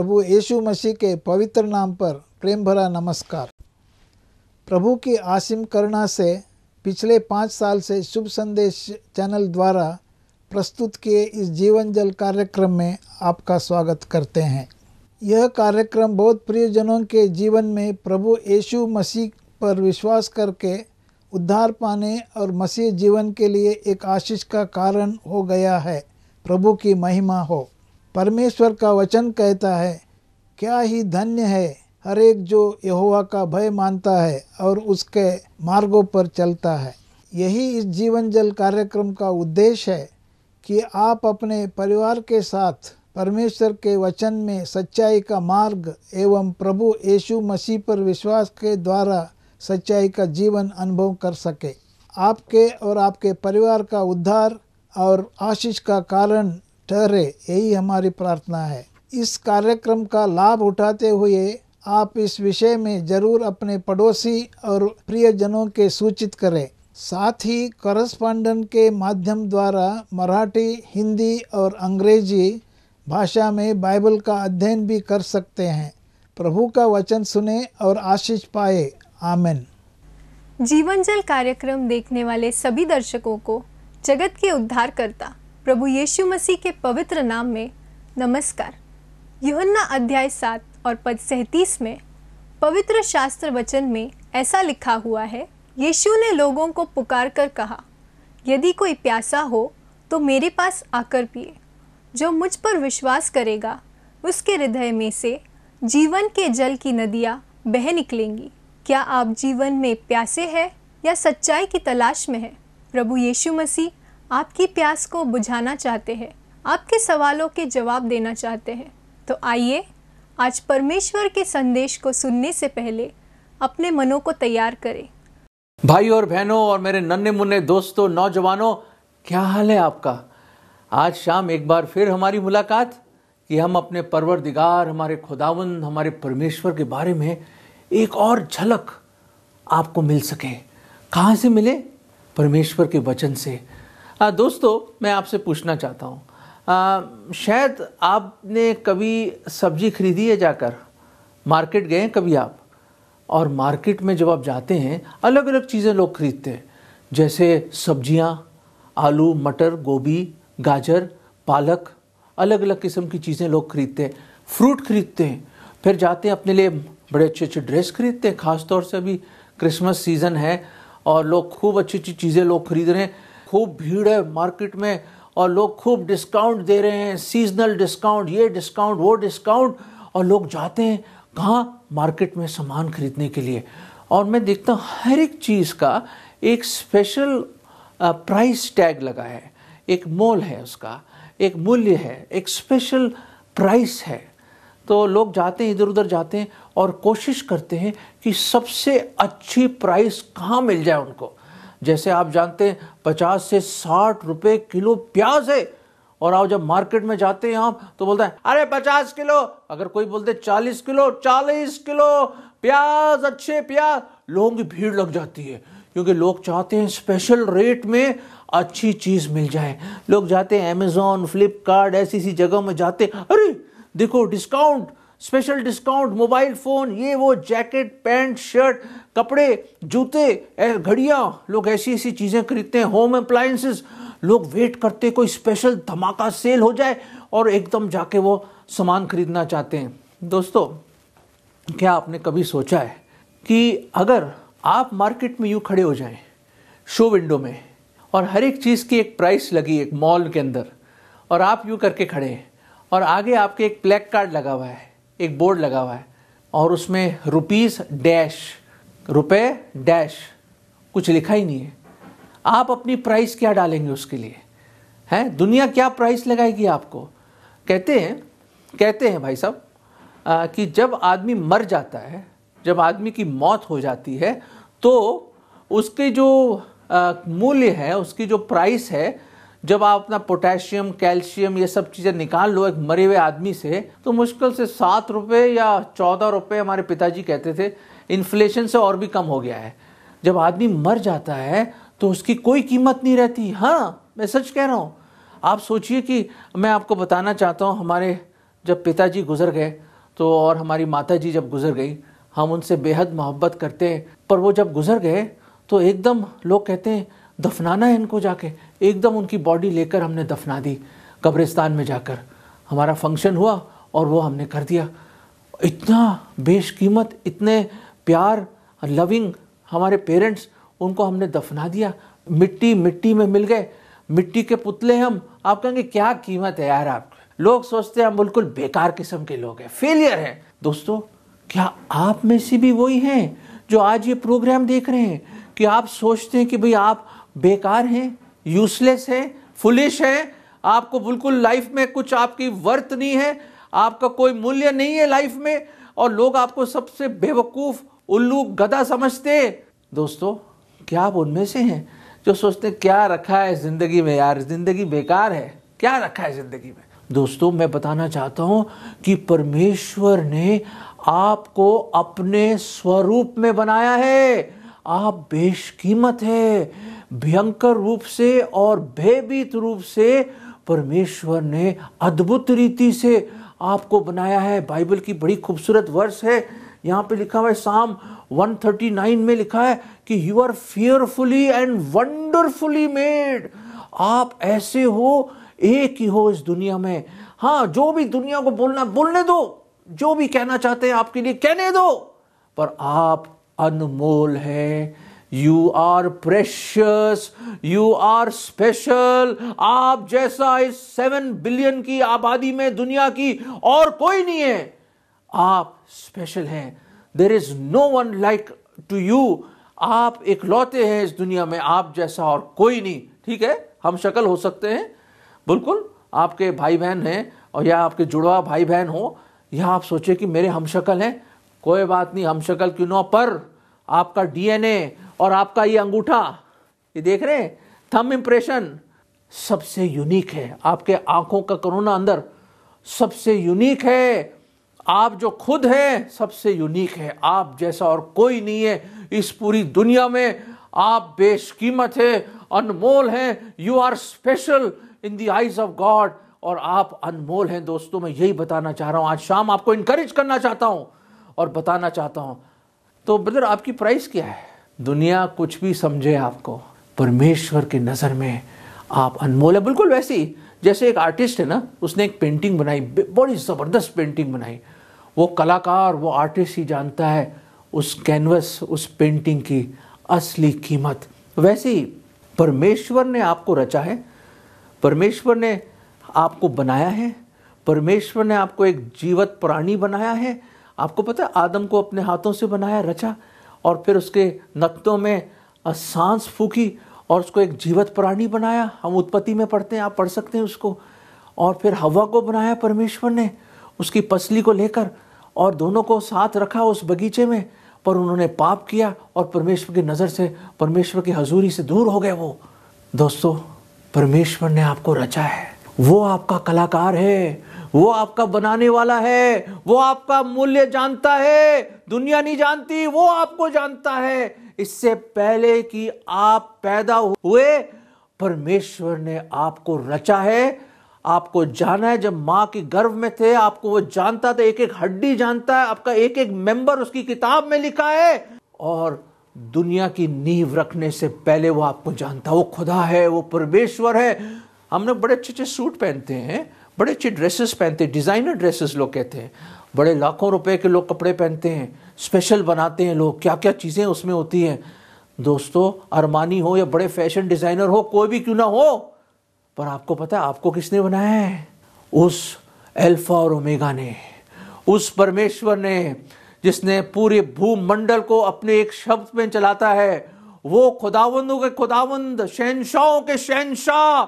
प्रभु यीशु मसीह के पवित्र नाम पर प्रेम भरा नमस्कार प्रभु की आसिम करुणा से पिछले पाँच साल से शुभ संदेश चैनल द्वारा प्रस्तुत किए इस जीवन जल कार्यक्रम में आपका स्वागत करते हैं यह कार्यक्रम बहुत प्रियजनों के जीवन में प्रभु यीशु मसीह पर विश्वास करके उद्धार पाने और मसीह जीवन के लिए एक आशीष का कारण हो गया है प्रभु की महिमा हो परमेश्वर का वचन कहता है क्या ही धन्य है हर एक जो यहोवा का भय मानता है और उसके मार्गों पर चलता है यही इस जीवन जल कार्यक्रम का उद्देश्य है कि आप अपने परिवार के साथ परमेश्वर के वचन में सच्चाई का मार्ग एवं प्रभु यीशु मसीह पर विश्वास के द्वारा सच्चाई का जीवन अनुभव कर सके आपके और आपके परिवार का उद्धार और आशीष का कारण ठहरे यही हमारी प्रार्थना है इस कार्यक्रम का लाभ उठाते हुए आप इस विषय में जरूर अपने पड़ोसी और प्रियजनों के सूचित करें साथ ही करस्पांडन के माध्यम द्वारा मराठी हिंदी और अंग्रेजी भाषा में बाइबल का अध्ययन भी कर सकते हैं प्रभु का वचन सुने और आशीष पाए आमेन जीवन जल कार्यक्रम देखने वाले सभी दर्शकों को जगत के उद्धार करता प्रभु यीशु मसीह के पवित्र नाम में नमस्कार युहन्ना अध्याय सात और पद सैतीस में पवित्र शास्त्र वचन में ऐसा लिखा हुआ है यीशु ने लोगों को पुकार कर कहा यदि कोई प्यासा हो तो मेरे पास आकर पिए जो मुझ पर विश्वास करेगा उसके हृदय में से जीवन के जल की नदियाँ बह निकलेंगी क्या आप जीवन में प्यासे हैं या सच्चाई की तलाश में हैं प्रभु यीशु मसीह आपकी प्यास को बुझाना चाहते हैं आपके सवालों के जवाब देना चाहते हैं तो आइए आज परमेश्वर के संदेश को सुनने से पहले अपने मनों को तैयार करें भाई और बहनों और मेरे नन्हे मुन्ने दोस्तों नौजवानों क्या हाल है आपका आज शाम एक बार फिर हमारी मुलाकात कि हम अपने परवरदिगार हमारे खुदावंद हमारे परमेश्वर के बारे में एक और झलक आपको मिल सके कहाँ से मिले परमेश्वर के वचन से हाँ, दोस्तों मैं आपसे पूछना चाहता हूँ शायद आपने कभी सब्जी खरीदी है जाकर मार्केट गए कभी आप और मार्केट में जब आप जाते हैं अलग अलग चीज़ें लोग खरीदते हैं जैसे सब्जियाँ आलू मटर गोभी गाजर पालक अलग अलग किस्म की चीज़ें लोग खरीदते हैं फ्रूट खरीदते हैं फिर जाते हैं अपने लिए बड़े अच्छे अच्छे ड्रेस खरीदते हैं ख़ास तौर से अभी क्रिसमस सीज़न है और लोग खूब अच्छी अच्छी चीज़ें लोग खरीद रहे हैं खूब भीड़ है मार्केट में और लोग खूब डिस्काउंट दे रहे हैं सीजनल डिस्काउंट ये डिस्काउंट वो डिस्काउंट और लोग जाते हैं कहाँ मार्केट में सामान खरीदने के लिए और मैं देखता हूँ हर एक चीज़ का एक स्पेशल प्राइस टैग लगा है एक मोल है उसका एक मूल्य है एक स्पेशल प्राइस है तो लोग जाते हैं इधर उधर जाते हैं और कोशिश करते हैं कि सबसे अच्छी प्राइस कहाँ मिल जाए उनको जैसे आप जानते हैं पचास से साठ रुपए किलो प्याज है और आप जब मार्केट में जाते हैं आप तो बोलते हैं अरे पचास किलो अगर कोई बोलते चालीस किलो चालीस किलो प्याज अच्छे प्याज लोगों की भीड़ लग जाती है क्योंकि लोग चाहते हैं स्पेशल रेट में अच्छी चीज़ मिल जाए लोग जाते हैं अमेजोन फ्लिपकार्ट ऐसी ऐसी जगह में जाते हैं अरे देखो discount special discount mobile phone ये वो जैकेट पैंट शर्ट कपड़े जूते घड़िया लोग ऐसी ऐसी चीज़ें खरीदते हैं होम अप्लायसेस लोग वेट करते कोई स्पेशल धमाका सेल हो जाए और एकदम जाके वो सामान खरीदना चाहते हैं दोस्तों क्या आपने कभी सोचा है कि अगर आप मार्केट में यू खड़े हो जाएं शो विंडो में और हर एक चीज़ की एक प्राइस लगी एक मॉल के अंदर और आप यू करके खड़े हैं और आगे आपके एक ब्लैक कार्ड लगा हुआ है एक बोर्ड लगा हुआ है और उसमें रुपीस डैश रुपए डैश कुछ लिखा ही नहीं है आप अपनी प्राइस क्या डालेंगे उसके लिए हैं दुनिया क्या प्राइस लगाएगी आपको कहते हैं कहते हैं भाई साहब कि जब आदमी मर जाता है जब आदमी की मौत हो जाती है तो उसके जो मूल्य है उसकी जो प्राइस है जब आप अपना पोटेशियम कैल्शियम ये सब चीज़ें निकाल लो एक मरे हुए आदमी से तो मुश्किल से सात रुपये या चौदह रुपये हमारे पिताजी कहते थे इन्फ्लेशन से और भी कम हो गया है जब आदमी मर जाता है तो उसकी कोई कीमत नहीं रहती हाँ मैं सच कह रहा हूँ आप सोचिए कि मैं आपको बताना चाहता हूँ हमारे जब पिताजी गुजर गए तो और हमारी माता जी जब गुजर गई हम उनसे बेहद मोहब्बत करते हैं पर वो जब गुजर गए तो एकदम लोग कहते हैं दफनाना है इनको जाके एकदम उनकी बॉडी लेकर हमने दफना दी कब्रिस्तान में जाकर हमारा फंक्शन हुआ और वो हमने कर दिया इतना बेशकीमत इतने प्यार लविंग हमारे पेरेंट्स उनको हमने दफना दिया मिट्टी मिट्टी में मिल गए मिट्टी के पुतले हम आप कहेंगे क्या कीमत है यार आप लोग सोचते हैं हम बिल्कुल बेकार किस्म के लोग हैं फेलियर हैं दोस्तों क्या आप में से भी वही हैं जो आज ये प्रोग्राम देख रहे हैं कि आप सोचते हैं कि भाई आप बेकार हैं यूजलेस है फुलिश है आपको बिल्कुल लाइफ में कुछ आपकी वर्थ नहीं है आपका कोई मूल्य नहीं है लाइफ में और लोग आपको सबसे बेवकूफ़ उल्लू गधा समझते दोस्तों क्या आप उनमें से हैं जो सोचते हैं क्या रखा है ज़िंदगी में यार ज़िंदगी बेकार है क्या रखा है ज़िंदगी में दोस्तों मैं बताना चाहता हूँ कि परमेश्वर ने आपको अपने स्वरूप में बनाया है आप बेशकीमत है भयंकर रूप से और भयभीत रूप से परमेश्वर ने अद्भुत रीति से आपको बनाया है बाइबल की बड़ी खूबसूरत वर्ष है यहाँ पे लिखा हुआ है साम 139 में लिखा है कि you are fearfully and wonderfully made आप ऐसे हो एक ही हो इस दुनिया में हाँ जो भी दुनिया को बोलना बोलने दो जो भी कहना चाहते हैं आपके लिए कहने दो पर आप अनमोल हैं you are precious you are special आप जैसा इस सेवन बिलियन की आबादी में दुनिया की और कोई नहीं है आप स्पेशल हैं there is no one like to you आप इकलौते हैं इस दुनिया में आप जैसा और कोई नहीं ठीक है हम शक्ल हो सकते हैं बिल्कुल आपके भाई बहन हैं और या आपके जुड़वा भाई बहन हो या आप सोचे कि मेरे हम शक्ल हैं कोई बात नहीं हम शक्ल क्यों ना पर आपका डीएनए और आपका ये अंगूठा ये देख रहे हैं थम इम्प्रेशन सबसे यूनिक है आपके आंखों का करोना अंदर सबसे यूनिक है आप जो खुद हैं सबसे यूनिक है आप जैसा और कोई नहीं है इस पूरी दुनिया में आप बेशकीमत है अनमोल हैं you are special in the eyes of God और आप अनमोल हैं दोस्तों मैं यही बताना चाह रहा हूं आज शाम आपको इनकरेज करना चाहता हूँ और बताना चाहता हूं तो ब्रदर आपकी प्राइस क्या है दुनिया कुछ भी समझे आपको परमेश्वर की नज़र में आप अनमोल है बिल्कुल वैसे ही जैसे एक आर्टिस्ट है ना उसने एक पेंटिंग बनाई बड़ी ज़बरदस्त पेंटिंग बनाई वो कलाकार वो आर्टिस्ट ही जानता है उस कैनवस उस पेंटिंग की असली कीमत वैसे ही परमेश्वर ने आपको रचा है परमेश्वर ने आपको बनाया है परमेश्वर ने आपको एक जीवत प्राणी बनाया है आपको पता है आदम को अपने हाथों से बनाया रचा और फिर उसके नत्तों में सांस फूकी और उसको एक जीवत प्राणी बनाया हम उत्पत्ति में पढ़ते हैं आप पढ़ सकते हैं उसको और फिर हवा को बनाया परमेश्वर ने उसकी पसली को लेकर और दोनों को साथ रखा उस बगीचे में पर उन्होंने पाप किया और परमेश्वर की नज़र से परमेश्वर की हजूरी से दूर हो गए वो दोस्तों परमेश्वर ने आपको रचा है वो आपका कलाकार है वो आपका बनाने वाला है वो आपका मूल्य जानता है दुनिया नहीं जानती वो आपको जानता है इससे पहले कि आप पैदा हुए परमेश्वर ने आपको रचा है आपको जाना है जब माँ के गर्भ में थे आपको वो जानता था एक एक हड्डी जानता है आपका एक एक मेंबर उसकी किताब में लिखा है और दुनिया की नींव रखने से पहले वो आपको जानता वो खुदा है वो परमेश्वर है हम लोग बड़े अच्छे अच्छे सूट पहनते हैं बड़े अच्छे ड्रेसेस पहनते हैं डिज़ाइनर ड्रेसेस लोग कहते हैं बड़े लाखों रुपए के लोग कपड़े पहनते हैं स्पेशल बनाते हैं लोग क्या क्या चीज़ें उसमें होती हैं दोस्तों अरमानी हो या बड़े फैशन डिज़ाइनर हो कोई भी क्यों ना हो पर आपको पता है आपको किसने बनाया है उस एल्फा और ओमेगा ने उस परमेश्वर ने जिसने पूरे भूमंडल को अपने एक शब्द में चलाता है वो खुदावंदों के खुदावंद शहनशाहों के शहनशाह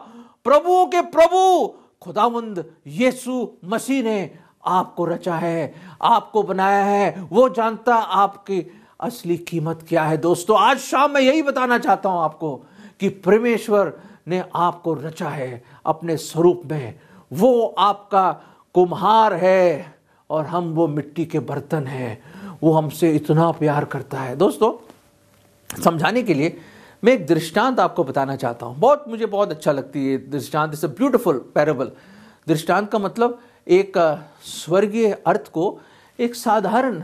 प्रभु के प्रभु खुदावंद यीशु मसीह ने आपको रचा है आपको बनाया है वो जानता आपकी असली कीमत क्या है दोस्तों आज शाम मैं यही बताना चाहता हूं आपको कि परमेश्वर ने आपको रचा है अपने स्वरूप में वो आपका कुम्हार है और हम वो मिट्टी के बर्तन हैं वो हमसे इतना प्यार करता है दोस्तों समझाने के लिए मैं एक दृष्टांत आपको बताना चाहता हूँ बहुत मुझे बहुत अच्छा लगती है दृष्टांत इस अ ब्यूटिफुल पैरेबल दृष्टांत का मतलब एक स्वर्गीय अर्थ को एक साधारण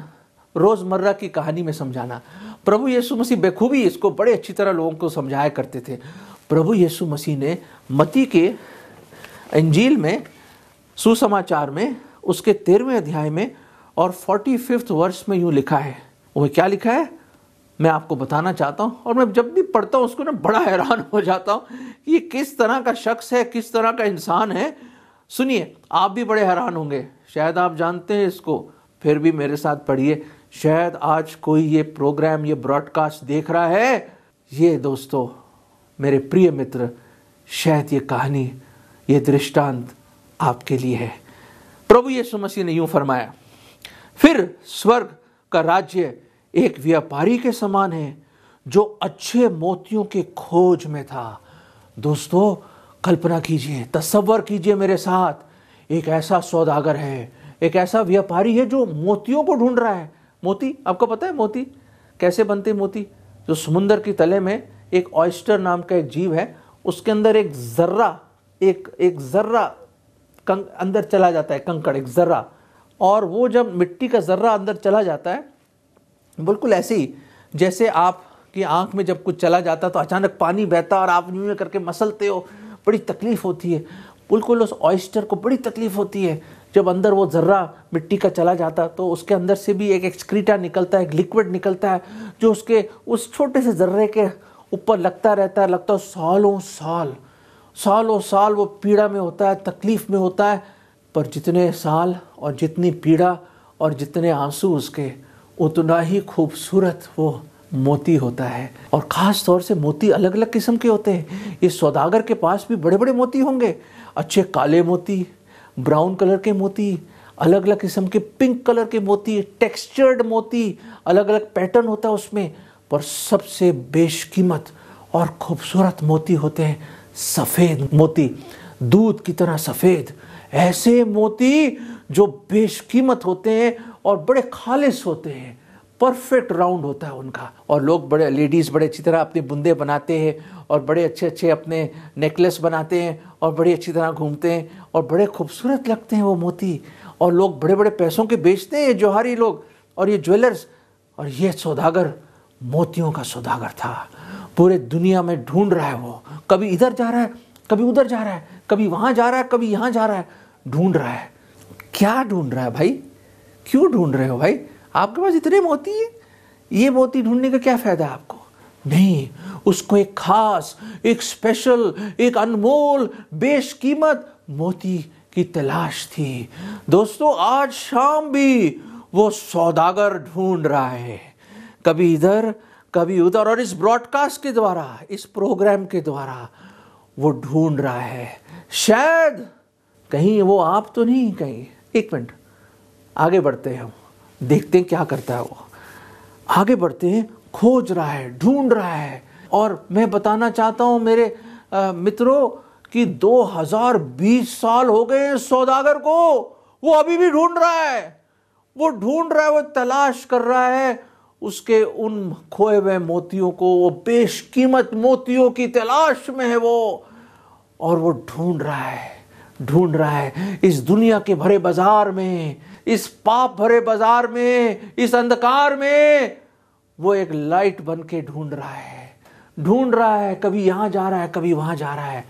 रोज़मर्रा की कहानी में समझाना प्रभु यीशु मसीह बेखूबी इसको बड़े अच्छी तरह लोगों को समझाया करते थे प्रभु यीशु मसीह ने मती के अंजील में सुसमाचार में उसके तेरहवें अध्याय में और फोर्टी फिफ्थ वर्ष में यूँ लिखा है वह क्या लिखा है मैं आपको बताना चाहता हूँ और मैं जब भी पढ़ता हूँ उसको ना बड़ा हैरान हो जाता हूँ कि ये किस तरह का शख्स है किस तरह का इंसान है सुनिए आप भी बड़े हैरान होंगे शायद आप जानते हैं इसको फिर भी मेरे साथ पढ़िए शायद आज कोई ये प्रोग्राम ये ब्रॉडकास्ट देख रहा है ये दोस्तों मेरे प्रिय मित्र शायद ये कहानी ये दृष्टांत आपके लिए है प्रभु यीशु मसीह ने यूं फरमाया फिर स्वर्ग का राज्य एक व्यापारी के समान है जो अच्छे मोतियों के खोज में था दोस्तों कल्पना कीजिए तस्वर कीजिए मेरे साथ एक ऐसा सौदागर है एक ऐसा व्यापारी है जो मोतियों को ढूंढ रहा है मोती आपको पता है मोती कैसे बनते मोती जो समुंदर की तले में एक ऑयस्टर नाम का एक जीव है उसके अंदर एक जर्रा एक एक जर्रा कं अंदर चला जाता है कंकड़ एक जर्रा और वो जब मिट्टी का जर्रा अंदर चला जाता है बिल्कुल ऐसे ही जैसे आप की आंख में जब कुछ चला जाता है तो अचानक पानी बहता और आप यूँ करके मसलते हो बड़ी तकलीफ़ होती है बिल्कुल उस ऑयस्टर को बड़ी तकलीफ़ होती है जब अंदर वो ज़र्रा मिट्टी का चला जाता तो उसके अंदर से भी एक एक्सक्रीटा निकलता है एक लिक्विड निकलता है जो उसके उस छोटे से ज़र्रे के ऊपर लगता रहता है लगता है सालों साल सालों साल वो पीड़ा में होता है तकलीफ़ में होता है पर जितने साल और जितनी पीड़ा और जितने आंसू उसके उतना ही खूबसूरत वो मोती होता है और ख़ास तौर से मोती अलग अलग किस्म के होते हैं इस सौदागर के पास भी बड़े बड़े मोती होंगे अच्छे काले मोती ब्राउन कलर के मोती अलग अलग किस्म के पिंक कलर के मोती टेक्सचर्ड मोती अलग अलग पैटर्न होता है उसमें पर सबसे बेशकीमत और खूबसूरत मोती होते हैं सफ़ेद मोती दूध की तरह सफ़ेद ऐसे मोती जो बेशकीमत होते हैं और बड़े खालिश होते हैं परफेक्ट राउंड होता है उनका और लोग बड़े लेडीज़ बड़े अच्छी तरह अपने बुंदे बनाते हैं और बड़े अच्छे अच्छे अपने नेकलेस बनाते हैं और बड़ी अच्छी तरह घूमते हैं और बड़े खूबसूरत लगते हैं वो मोती और लोग बड़े बड़े पैसों के बेचते हैं जोहारी लोग और ये ज्वेलर्स और ये सौदागर मोतियों का सौदागर था पूरे दुनिया में ढूंढ रहा है वो कभी इधर जा रहा है कभी उधर जा रहा है कभी वहाँ जा रहा है कभी यहाँ जा रहा है ढूंढ रहा है क्या ढूंढ रहा है भाई क्यों ढूंढ रहे हो भाई आपके पास इतने मोती है ये मोती ढूंढने का क्या फ़ायदा है आपको नहीं उसको एक खास एक स्पेशल एक अनमोल बेशकीमत मोती की तलाश थी दोस्तों आज शाम भी वो सौदागर ढूंढ रहा है कभी इधर कभी उधर और इस ब्रॉडकास्ट के द्वारा इस प्रोग्राम के द्वारा वो ढूंढ रहा है शायद कहीं वो आप तो नहीं कहीं एक मिनट आगे बढ़ते हैं हम देखते हैं क्या करता है वो आगे बढ़ते हैं खोज रहा है ढूंढ रहा है और मैं बताना चाहता हूँ मेरे आ, मित्रों कि 2020 साल हो गए सौदागर को वो अभी भी ढूंढ रहा है वो ढूंढ रहा है वो तलाश कर रहा है उसके उन खोए हुए मोतियों को वो बेशकीमत मोतियों की तलाश में है वो और वो ढूंढ रहा है ढूंढ रहा है इस दुनिया के भरे बाजार में इस पाप भरे बाजार में इस अंधकार में वो एक लाइट बन के ढूंढ रहा है ढूंढ रहा है कभी यहां जा रहा है कभी वहां जा रहा है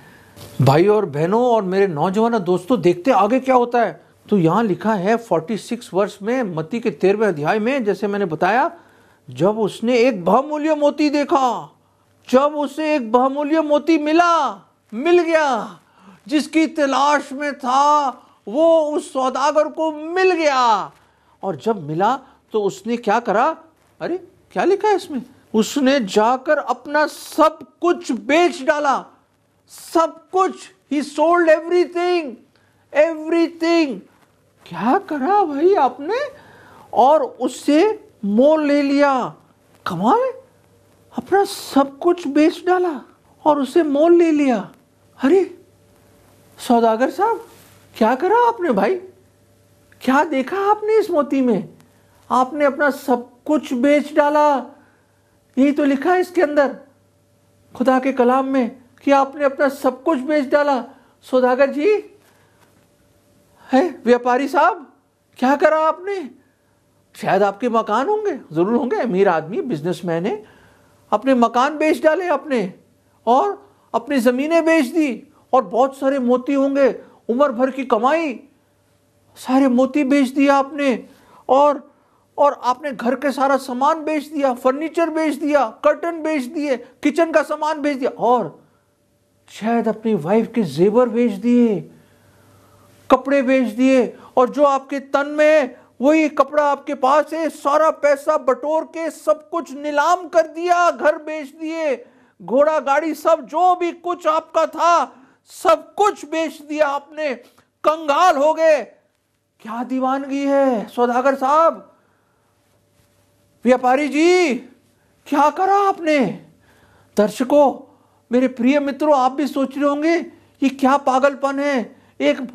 भाई और बहनों और मेरे नौजवान दोस्तों देखते आगे क्या होता है तो यहां लिखा है 46 वर्ष में मती के तेरहवे अध्याय में जैसे मैंने बताया जब उसने एक बहुमूल्य मोती देखा जब उसे एक बहुमूल्य मोती मिला मिल गया जिसकी तलाश में था वो उस सौदागर को मिल गया और जब मिला तो उसने क्या करा अरे क्या लिखा है इसमें उसने जाकर अपना सब कुछ बेच डाला सब कुछ ही सोल्ड एवरीथिंग एवरीथिंग क्या करा भाई आपने और उससे मोल ले लिया कमाल अपना सब कुछ बेच डाला और उसे मोल ले लिया अरे सौदागर साहब क्या करा आपने भाई क्या देखा आपने इस मोती में आपने अपना सब कुछ बेच डाला यही तो लिखा है इसके अंदर खुदा के कलाम में कि आपने अपना सब कुछ बेच डाला सौदागर जी है व्यापारी साहब क्या करा आपने शायद आपके मकान होंगे ज़रूर होंगे अमीर आदमी बिजनेसमैन है अपने मकान बेच डाले अपने और अपनी ज़मीनें बेच दी और बहुत सारे मोती होंगे उम्र भर की कमाई सारे मोती बेच दिया आपने और और आपने घर के सारा सामान बेच दिया फर्नीचर बेच दिया कर्टन बेच दिए किचन का सामान बेच दिया और शायद अपनी वाइफ के जेवर बेच दिए कपड़े बेच दिए और जो आपके तन में वही कपड़ा आपके पास है सारा पैसा बटोर के सब कुछ नीलाम कर दिया घर बेच दिए घोड़ा गाड़ी सब जो भी कुछ आपका था सब कुछ बेच दिया आपने कंगाल हो गए क्या दीवानगी है सौदागर साहब व्यापारी जी क्या करा आपने दर्शकों मेरे प्रिय मित्रों आप भी सोच रहे होंगे ये क्या पागलपन है एक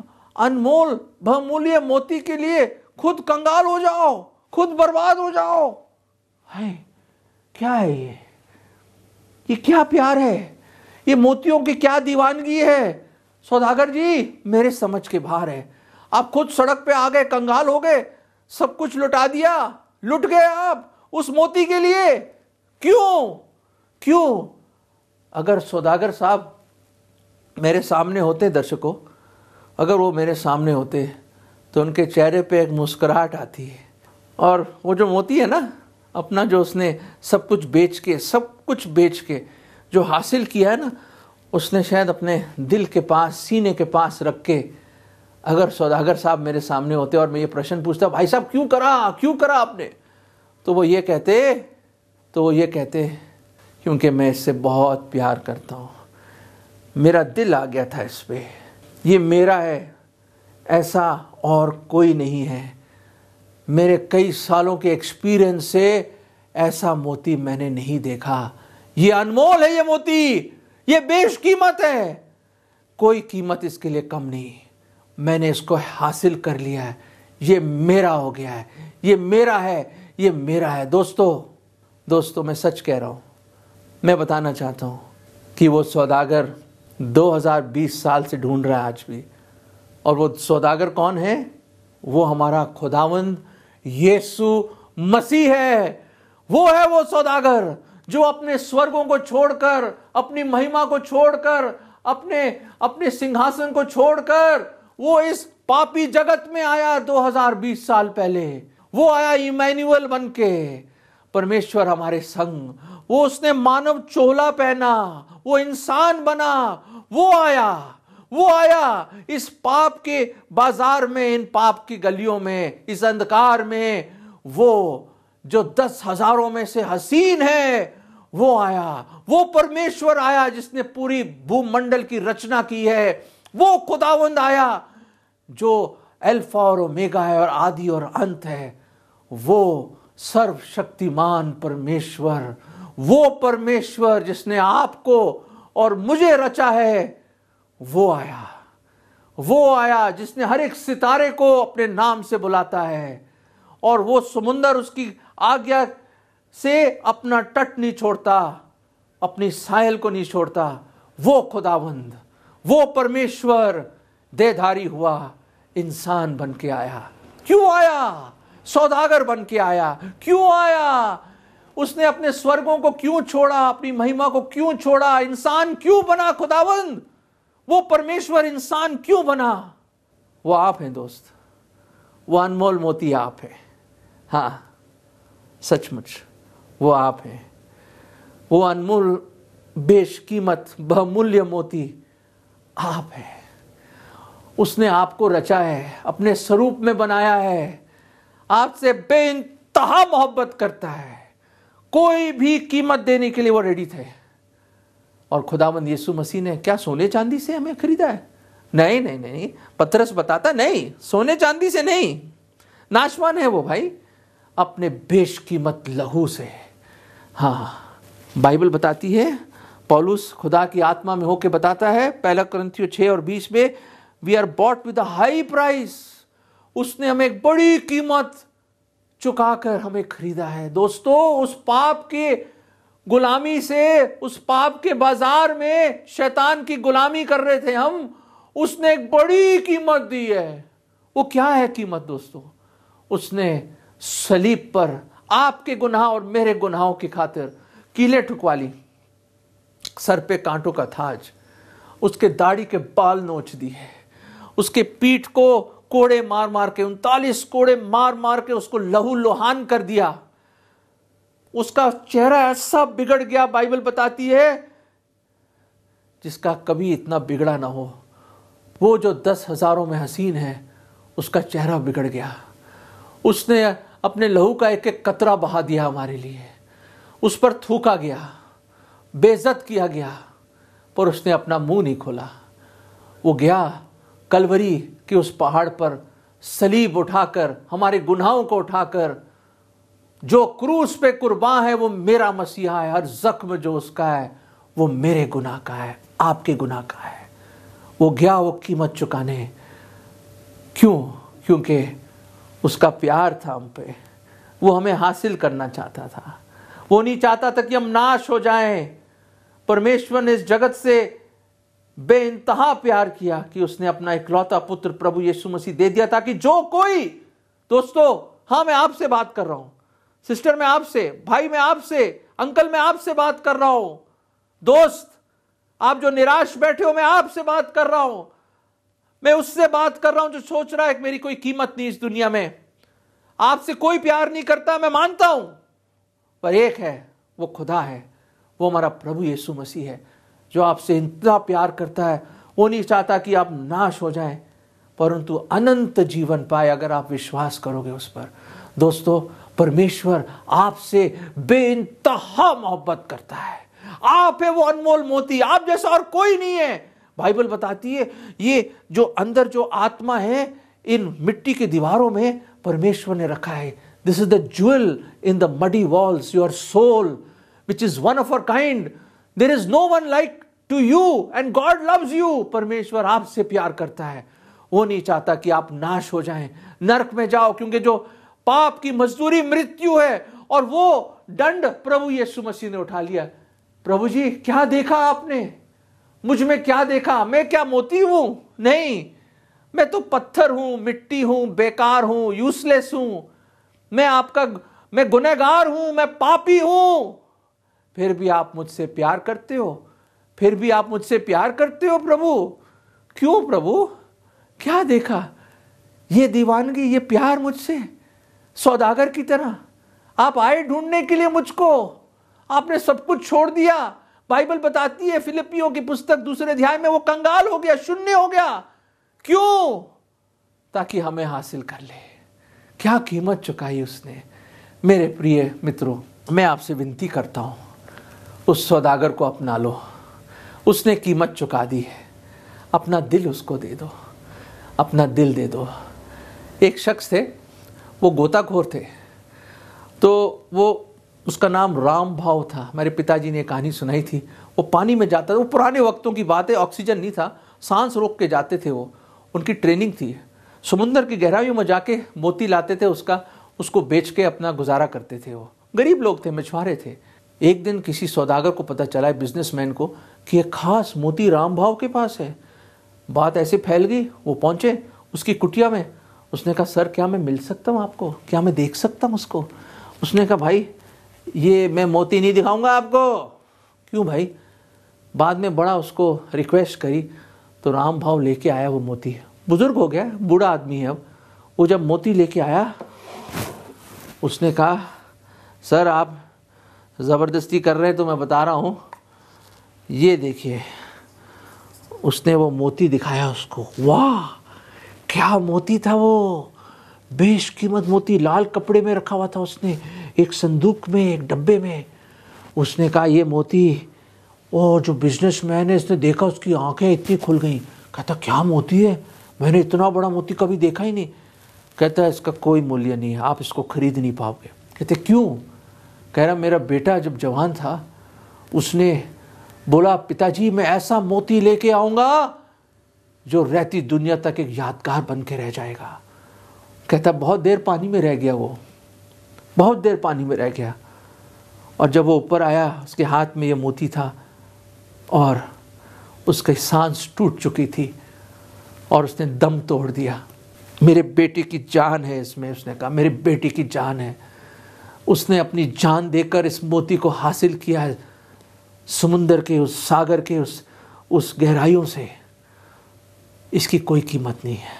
अनमोल बहुमूल्य मोती के लिए खुद कंगाल हो जाओ खुद बर्बाद हो जाओ है क्या है ये ये क्या प्यार है ये मोतियों की क्या दीवानगी है सौदागर जी मेरे समझ के बाहर है आप खुद सड़क पे आ गए कंगाल हो गए सब कुछ लुटा दिया लुट गए आप उस मोती के लिए क्यों क्यों अगर सौदागर साहब मेरे सामने होते दर्शकों अगर वो मेरे सामने होते तो उनके चेहरे पे एक मुस्कुराहट आती है और वो जो मोती है ना अपना जो उसने सब कुछ बेच के सब कुछ बेच के जो हासिल किया है ना उसने शायद अपने दिल के पास सीने के पास रख के अगर सौदागर साहब मेरे सामने होते और मैं ये प्रश्न पूछता भाई साहब क्यों करा क्यों करा आपने तो वो ये कहते तो वो ये कहते क्योंकि मैं इससे बहुत प्यार करता हूँ मेरा दिल आ गया था इस पर ये मेरा है ऐसा और कोई नहीं है मेरे कई सालों के एक्सपीरियंस से ऐसा मोती मैंने नहीं देखा ये अनमोल है ये मोती ये बेश कीमत है कोई कीमत इसके लिए कम नहीं मैंने इसको हासिल कर लिया है ये मेरा हो गया है ये मेरा है ये मेरा है दोस्तों दोस्तों मैं सच कह रहा हूं मैं बताना चाहता हूं कि वो सौदागर 2020 साल से ढूंढ रहा है आज भी और वो सौदागर कौन है वो हमारा खुदावंद यीशु मसीह है वो है वो सौदागर जो अपने स्वर्गों को छोड़कर अपनी महिमा को छोड़कर अपने अपने सिंहासन को छोड़कर वो इस पापी जगत में आया 2020 साल पहले वो आया इमैनुअल बन के परमेश्वर हमारे संग वो उसने मानव चोला पहना वो इंसान बना वो आया वो आया इस पाप के बाजार में इन पाप की गलियों में इस अंधकार में वो जो दस हजारों में से हसीन है वो आया वो परमेश्वर आया जिसने पूरी भूमंडल की रचना की है वो खुदावंद आया जो अल्फा और ओमेगा है और आदि और अंत है वो सर्वशक्तिमान परमेश्वर वो परमेश्वर जिसने आपको और मुझे रचा है वो आया वो आया जिसने हर एक सितारे को अपने नाम से बुलाता है और वो समुंदर उसकी आज्ञा से अपना टट नहीं छोड़ता अपनी साहिल को नहीं छोड़ता वो खुदाबंद वो परमेश्वर देधारी हुआ इंसान बन के आया क्यों आया सौदागर बन के आया क्यों आया उसने अपने स्वर्गों को क्यों छोड़ा अपनी महिमा को क्यों छोड़ा इंसान क्यों बना खुदावंद वो परमेश्वर इंसान क्यों बना वो आप हैं दोस्त वो अनमोल मोती आप है हाँ सचमुच वो आप हैं वो अनमोल बेशकीमत बहुमूल्य मोती आप हैं उसने आपको रचा है अपने स्वरूप में बनाया है आपसे बे इंतहा मोहब्बत करता है कोई भी कीमत देने के लिए वो रेडी थे और खुदाबंद यीशु मसीह ने क्या सोने चांदी से हमें खरीदा है नहीं नहीं नहीं पत्रस बताता नहीं सोने चांदी से नहीं नाशवान है वो भाई अपने कीमत लहू से हाँ बाइबल बताती है पॉलुस खुदा की आत्मा में होके बताता है पहला क्रंथियो छः और बीस में we are bought with high price उसने हमें एक बड़ी कीमत चुकाकर हमें खरीदा है दोस्तों उस पाप के गुलामी से उस पाप के बाजार में शैतान की गुलामी कर रहे थे हम उसने एक बड़ी कीमत दी है वो क्या है कीमत दोस्तों उसने सलीब पर आपके गुनाह और मेरे गुनाहों की खातिर कीले ठुकवा ली सर पे कांटों का थाज उसके दाढ़ी के बाल नोच दिए उसके पीठ को कोड़े मार मार के उनतालीस कोड़े मार मार के उसको लहू लोहान कर दिया उसका चेहरा ऐसा बिगड़ गया बाइबल बताती है जिसका कभी इतना बिगड़ा ना हो वो जो दस हजारों में हसीन है उसका चेहरा बिगड़ गया उसने अपने लहू का एक एक कतरा बहा दिया हमारे लिए उस पर थूका गया बेजत किया गया पर उसने अपना मुंह नहीं खोला वो गया कलवरी के उस पहाड़ पर सलीब उठाकर हमारे गुनाहों को उठाकर जो क्रूस पे कुर्बान है वो मेरा मसीहा है हर जख्म जो उसका है वो मेरे गुनाह का है आपके गुनाह का है वो गया वो कीमत चुकाने क्यों क्योंकि उसका प्यार था हम पे वो हमें हासिल करना चाहता था वो नहीं चाहता था कि हम नाश हो जाएं परमेश्वर ने इस जगत से बे इंतहा प्यार किया कि उसने अपना इकलौता पुत्र प्रभु यीशु मसीह दे दिया ताकि जो कोई दोस्तों हाँ मैं आपसे बात कर रहा हूं सिस्टर मैं आपसे भाई मैं आपसे अंकल मैं आपसे बात कर रहा हूं दोस्त आप जो निराश बैठे हो मैं आपसे बात कर रहा हूं मैं उससे बात कर रहा हूं जो सोच रहा है कि मेरी कोई कीमत नहीं इस दुनिया में आपसे कोई प्यार नहीं करता मैं मानता हूं पर एक है वो खुदा है वो हमारा प्रभु यीशु मसीह है जो आपसे इतना प्यार करता है वो नहीं चाहता कि आप नाश हो जाए परंतु अनंत जीवन पाए अगर आप विश्वास करोगे उस पर दोस्तों परमेश्वर आपसे बेइंतहा मोहब्बत करता है आप है वो अनमोल मोती आप जैसा और कोई नहीं है बाइबल बताती है ये जो अंदर जो आत्मा है इन मिट्टी की दीवारों में परमेश्वर ने रखा है this is the jewel in the muddy walls your soul which is one of a kind there is no one like to you and God loves you परमेश्वर आपसे प्यार करता है वो नहीं चाहता कि आप नाश हो जाएं नरक में जाओ क्योंकि जो पाप की मजदूरी मृत्यु है और वो दंड प्रभु यीशु मसीह ने उठा लिया प्रभु जी क्या देखा आपने मुझ में क्या देखा मैं क्या मोती हूं नहीं मैं तो पत्थर हूं मिट्टी हूं बेकार हूं यूजलेस हूं मैं आपका मैं गुनहगार हूं मैं पापी हूं फिर भी आप मुझसे प्यार करते हो फिर भी आप मुझसे प्यार करते हो प्रभु क्यों प्रभु क्या देखा ये दीवानगी ये प्यार मुझसे सौदागर की तरह आप आए ढूंढने के लिए मुझको आपने सब कुछ छोड़ दिया बाइबल बताती है फिलिपियों की पुस्तक दूसरे अध्याय में वो कंगाल हो गया शून्य हो गया क्यों ताकि हमें हासिल कर ले क्या कीमत चुकाई उसने मेरे प्रिय मित्रों मैं आपसे विनती करता हूं उस सौदागर को अपना लो उसने कीमत चुका दी है अपना दिल उसको दे दो अपना दिल दे दो एक शख्स थे वो गोताखोर थे तो वो उसका नाम राम भाव था मेरे पिताजी ने कहानी सुनाई थी वो पानी में जाता था वो पुराने वक्तों की बात है ऑक्सीजन नहीं था सांस रोक के जाते थे वो उनकी ट्रेनिंग थी समुंदर की गहराइयों में जाके मोती लाते थे उसका उसको बेच के अपना गुजारा करते थे वो गरीब लोग थे मछुआरे थे एक दिन किसी सौदागर को पता चला है बिजनेसमैन को कि एक खास मोती राम भाव के पास है बात ऐसे फैल गई वो पहुंचे उसकी कुटिया में उसने कहा सर क्या मैं मिल सकता हूँ आपको क्या मैं देख सकता हूँ उसको उसने कहा भाई ये मैं मोती नहीं दिखाऊंगा आपको क्यों भाई बाद में बड़ा उसको रिक्वेस्ट करी तो राम भाव लेके आया वो मोती बुज़ुर्ग हो गया बूढ़ा आदमी है अब वो जब मोती लेके आया उसने कहा सर आप ज़बरदस्ती कर रहे हैं तो मैं बता रहा हूँ ये देखिए उसने वो मोती दिखाया उसको वाह क्या मोती था वो बेशकीमत मोती लाल कपड़े में रखा हुआ था उसने एक संदूक में एक डब्बे में उसने कहा ये मोती और जो बिजनेस मैन है इसने देखा उसकी आंखें इतनी खुल गई कहता क्या मोती है मैंने इतना बड़ा मोती कभी देखा ही नहीं कहता इसका कोई मूल्य नहीं है आप इसको खरीद नहीं पाओगे कहते क्यों कह रहा मेरा बेटा जब जवान था उसने बोला पिताजी मैं ऐसा मोती लेके आऊँगा जो रहती दुनिया तक एक यादगार बन के रह जाएगा कहता बहुत देर पानी में रह गया वो बहुत देर पानी में रह गया और जब वो ऊपर आया उसके हाथ में ये मोती था और उसकी सांस टूट चुकी थी और उसने दम तोड़ दिया मेरे बेटे की जान है इसमें उसने कहा मेरे बेटे की जान है उसने अपनी जान देकर इस मोती को हासिल किया है समुंदर के उस सागर के उस उस गहराइयों से इसकी कोई कीमत नहीं है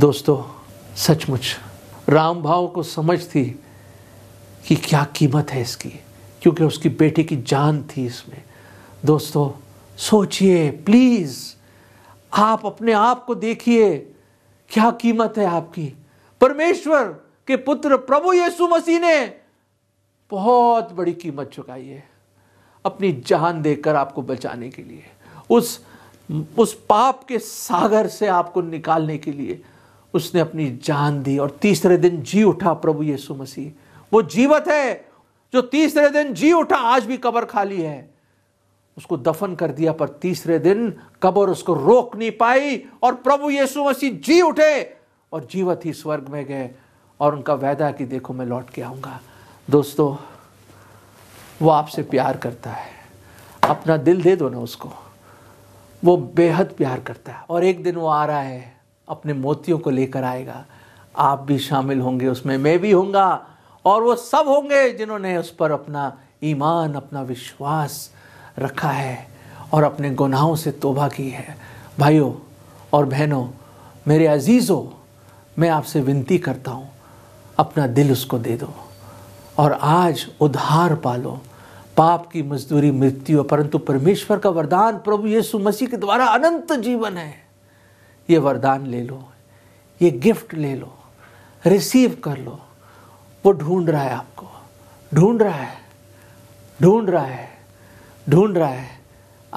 दोस्तों सचमुच राम भाव को समझ थी कि क्या कीमत है इसकी क्योंकि उसकी बेटी की जान थी इसमें दोस्तों सोचिए प्लीज़ आप अपने आप को देखिए क्या कीमत है आपकी परमेश्वर के पुत्र प्रभु यीशु मसीह ने बहुत बड़ी कीमत चुकाई है अपनी जान देकर आपको बचाने के लिए उस उस पाप के सागर से आपको निकालने के लिए उसने अपनी जान दी और तीसरे दिन जी उठा प्रभु यीशु मसीह वो जीवत है जो तीसरे दिन जी उठा आज भी कबर खाली है उसको दफन कर दिया पर तीसरे दिन कबर उसको रोक नहीं पाई और प्रभु यीशु मसीह जी उठे और जीवत ही स्वर्ग में गए और उनका वायदा कि देखो मैं लौट के आऊंगा दोस्तों वो आपसे प्यार करता है अपना दिल दे दो ना उसको वो बेहद प्यार करता है और एक दिन वो आ रहा है अपने मोतियों को लेकर आएगा आप भी शामिल होंगे उसमें मैं भी हूँगा और वो सब होंगे जिन्होंने उस पर अपना ईमान अपना विश्वास रखा है और अपने गुनाहों से तोबा की है भाइयों और बहनों मेरे अजीज़ों मैं आपसे विनती करता हूँ अपना दिल उसको दे दो और आज उधार पालो पाप की मजदूरी मृत्यु परंतु परमेश्वर का वरदान प्रभु यीशु मसीह के द्वारा अनंत जीवन है ये वरदान ले लो ये गिफ्ट ले लो रिसीव कर लो वो ढूंढ रहा है आपको ढूंढ रहा है ढूंढ रहा है ढूंढ रहा है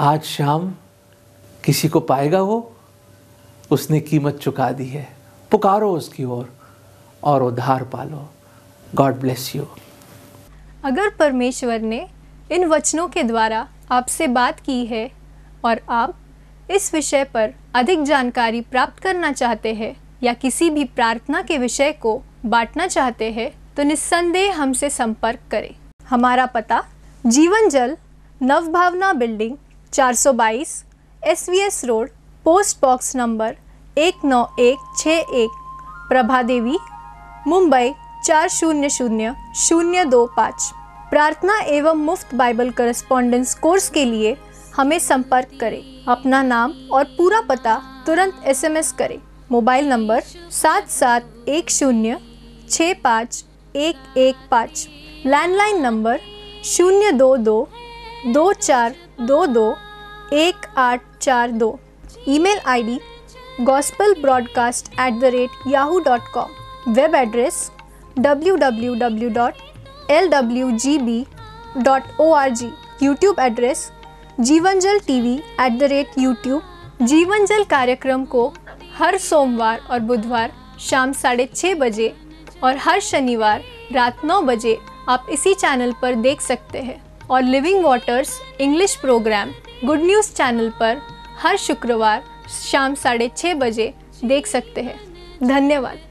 आज शाम किसी को पाएगा वो उसने कीमत चुका दी है पुकारो उसकी ओर और, और उधार पालो गॉड ब्लेस यू अगर परमेश्वर ने इन वचनों के द्वारा आपसे बात की है और आप इस विषय पर अधिक जानकारी प्राप्त करना चाहते हैं या किसी भी प्रार्थना के विषय को बांटना चाहते हैं तो निस्संदेह हमसे संपर्क करें हमारा पता जीवन जल नवभावना बिल्डिंग 422 सौ रोड पोस्ट बॉक्स नंबर एक नौ एक छः एक प्रभा देवी मुंबई चार शून्य शून्य शून्य दो पाँच प्रार्थना एवं मुफ्त बाइबल करस्पॉन्डेंस कोर्स के लिए हमें संपर्क करें अपना नाम और पूरा पता तुरंत एसएमएस करें मोबाइल नंबर सात सात एक शून्य छः पाँच एक एक पाँच लैंडलाइन नंबर शून्य दो दो दो चार दो दो एक आठ चार दो email ID gospel broadcast at the rate Yahoo dot com web address W W W dot L W G B dot O R G YouTube address Jeevan Jal T V at the rate YouTube Jeevan Jal कार्यक्रम को हर सोमवार और बुधवार शाम साढ़े छः बजे और हर शनिवार रात नौ बजे आप इसी चैनल पर देख सकते हैं और living waters English programme good news channel पर हर शुक्रवार शाम साढ़े छः बजे देख सकते हैं धन्यवाद